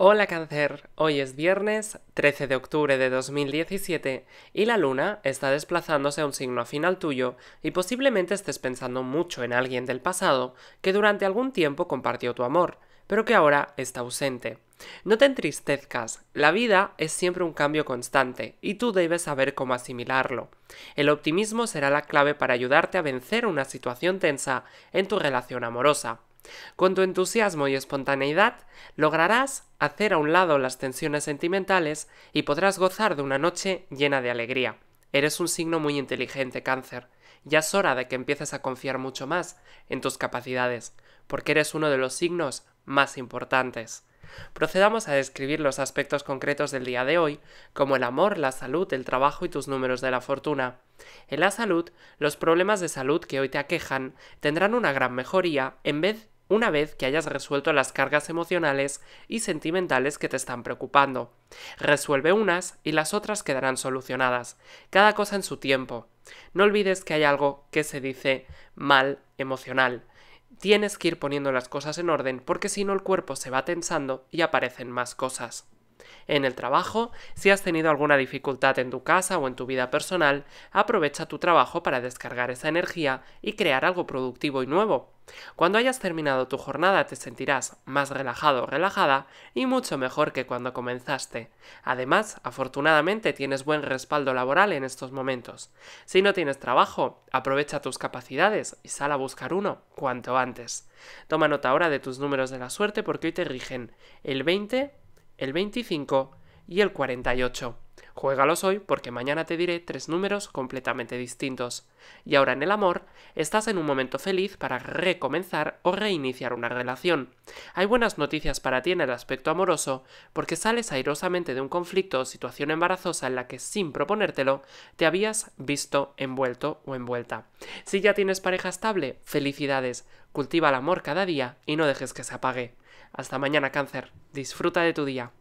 Hola cáncer, hoy es viernes 13 de octubre de 2017 y la luna está desplazándose a un signo final tuyo y posiblemente estés pensando mucho en alguien del pasado que durante algún tiempo compartió tu amor, pero que ahora está ausente. No te entristezcas, la vida es siempre un cambio constante y tú debes saber cómo asimilarlo. El optimismo será la clave para ayudarte a vencer una situación tensa en tu relación amorosa. Con tu entusiasmo y espontaneidad lograrás hacer a un lado las tensiones sentimentales y podrás gozar de una noche llena de alegría. Eres un signo muy inteligente, cáncer. Ya es hora de que empieces a confiar mucho más en tus capacidades, porque eres uno de los signos más importantes. Procedamos a describir los aspectos concretos del día de hoy, como el amor, la salud, el trabajo y tus números de la fortuna. En la salud, los problemas de salud que hoy te aquejan tendrán una gran mejoría en vez una vez que hayas resuelto las cargas emocionales y sentimentales que te están preocupando. Resuelve unas y las otras quedarán solucionadas, cada cosa en su tiempo. No olvides que hay algo que se dice mal emocional, Tienes que ir poniendo las cosas en orden porque si no el cuerpo se va tensando y aparecen más cosas. En el trabajo, si has tenido alguna dificultad en tu casa o en tu vida personal, aprovecha tu trabajo para descargar esa energía y crear algo productivo y nuevo. Cuando hayas terminado tu jornada te sentirás más relajado o relajada y mucho mejor que cuando comenzaste. Además, afortunadamente tienes buen respaldo laboral en estos momentos. Si no tienes trabajo, aprovecha tus capacidades y sal a buscar uno cuanto antes. Toma nota ahora de tus números de la suerte porque hoy te rigen el 20, el 25 y el 48. Juégalos hoy porque mañana te diré tres números completamente distintos. Y ahora en el amor, estás en un momento feliz para recomenzar o reiniciar una relación. Hay buenas noticias para ti en el aspecto amoroso porque sales airosamente de un conflicto o situación embarazosa en la que sin proponértelo te habías visto envuelto o envuelta. Si ya tienes pareja estable, felicidades, cultiva el amor cada día y no dejes que se apague. Hasta mañana cáncer, disfruta de tu día.